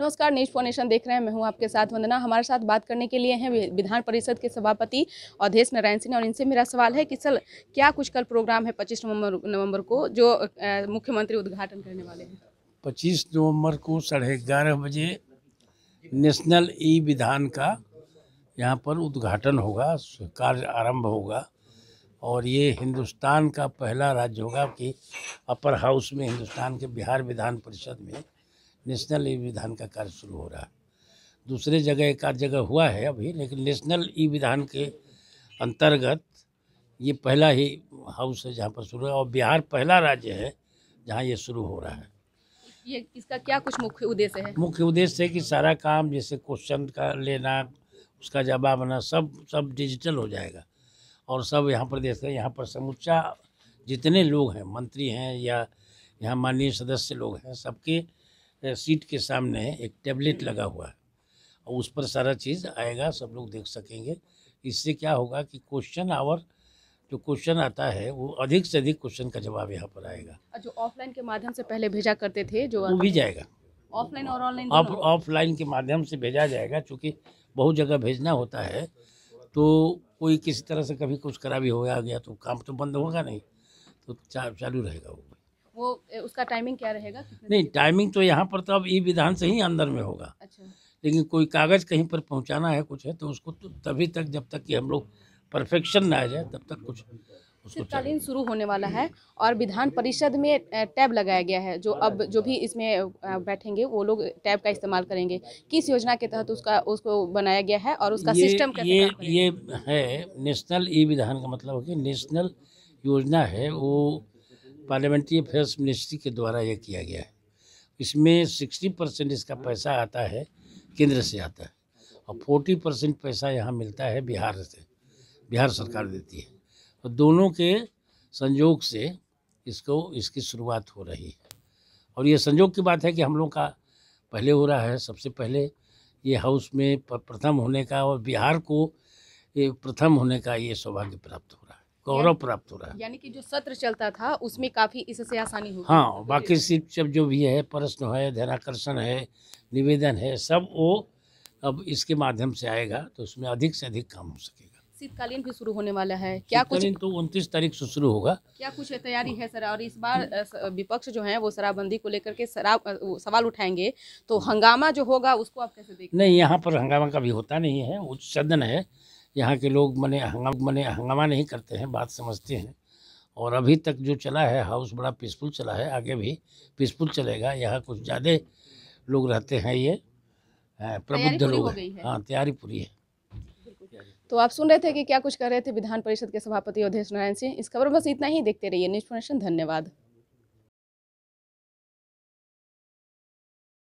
नमस्कार news phonation देख रहे हैं मैं हूं आपके साथ वंदना हमारे साथ बात करने के लिए हैं विधान परिषद के सभापति अवधेश नारायण सिंह और इनसे मेरा सवाल है कि सर क्या कुछ कल प्रोग्राम है पच्चीस नवम्बर नवम्बर को जो मुख्यमंत्री उद्घाटन करने वाले हैं पच्चीस नवम्बर को साढ़े ग्यारह बजे नेशनल ई विधान का यहाँ पर उद्घाटन होगा कार्य आरंभ होगा और ये हिंदुस्तान का पहला राज्य होगा कि अपर हाउस में हिंदुस्तान के बिहार विधान परिषद में नेशनल ई विधान का कार्य शुरू हो रहा है दूसरे जगह एक आध जगह हुआ है अभी लेकिन नेशनल ई विधान के अंतर्गत ये पहला ही हाउस है जहाँ पर शुरू है और बिहार पहला राज्य है जहाँ ये शुरू हो रहा है ये इसका क्या कुछ मुख्य उद्देश्य है मुख्य उद्देश्य है कि सारा काम जैसे क्वेश्चन का लेना उसका जवाब आना सब सब डिजिटल हो जाएगा और सब यहाँ पर देखते हैं यहाँ पर समुचा जितने लोग हैं मंत्री हैं या यहाँ माननीय सदस्य लोग हैं सबके सीट के सामने एक टैबलेट लगा हुआ है और उस पर सारा चीज़ आएगा सब लोग देख सकेंगे इससे क्या होगा कि क्वेश्चन आवर जो क्वेश्चन आता है वो अधिक से अधिक क्वेश्चन का जवाब यहाँ पर आएगा जो ऑफलाइन के माध्यम से पहले भेजा करते थे जो वो भी जाएगा ऑफलाइन और ऑनलाइन आप ऑफलाइन के माध्यम से भेजा जाएगा चूँकि बहुत जगह भेजना होता है तो कोई किसी तरह से कभी कुछ खराबी हो गया तो काम तो बंद होगा नहीं तो चालू रहेगा वो वो उसका टाइमिंग क्या रहेगा नहीं टाइमिंग तो यहाँ पर तो अब ई विधान से ही अंदर में होगा अच्छा लेकिन कोई कागज़ कहीं पर पहुँचाना है कुछ है तो उसको तो तभी तक जब तक कि हम लोग परफेक्शन ना आ जाए तब तक कुछ शीतकालीन शुरू होने वाला है और विधान परिषद में टैब लगाया गया है जो अब जो भी इसमें बैठेंगे वो लोग टैब का इस्तेमाल करेंगे किस योजना के तहत उसका उसको बनाया गया है और उसका ये, सिस्टम कैसे ये ये है नेशनल ई विधान का मतलब है कि नेशनल योजना है वो पार्लियामेंट्री अफेयर्स मिनिस्ट्री के द्वारा यह किया गया है इसमें सिक्सटी परसेंट इसका पैसा आता है केंद्र से आता है और फोर्टी परसेंट पैसा यहाँ मिलता है बिहार से बिहार सरकार देती है और दोनों के संयोग से इसको इसकी शुरुआत हो रही है और ये संयोग की बात है कि हम लोग का पहले हो रहा है सबसे पहले ये हाउस में प्रथम होने का और बिहार को प्रथम होने का ये सौभाग्य प्राप्त हो गौरव प्राप्त हो रहा है यानी कि जो सत्र चलता था उसमें काफ़ी इससे आसानी हुई हाँ तो बाकी सिर्फ जब जो भी है प्रश्न है ध्यानाकर्षण है निवेदन है सब वो अब इसके माध्यम से आएगा तो उसमें अधिक से अधिक काम हो सकेगा शीतकालीन भी शुरू होने वाला है क्या कुछ तो उनतीस तारीख से शुरू होगा क्या कुछ तैयारी है सर और इस बार विपक्ष जो है वो शराबबंदी को लेकर के शराब सवाल उठाएंगे तो हंगामा जो होगा उसको आप कैसे देखें नहीं यहाँ पर हंगामा कभी होता नहीं है उच्च सदन है यहाँ के लोग मने हंगामा मने हंगामा नहीं करते हैं बात समझते हैं और अभी तक जो चला है हाउस बड़ा पीसफुल चला है आगे भी पीसफुल चलेगा यहाँ कुछ ज़्यादा लोग रहते हैं ये प्रबुद्ध लोग हैं हाँ तैयारी पूरी है तो आप सुन रहे थे कि क्या कुछ कर रहे थे विधान परिषद के सभापति अवधेश नारायण सिंह इस खबर बस इतना ही देखते रहिए न्यूज धन्यवाद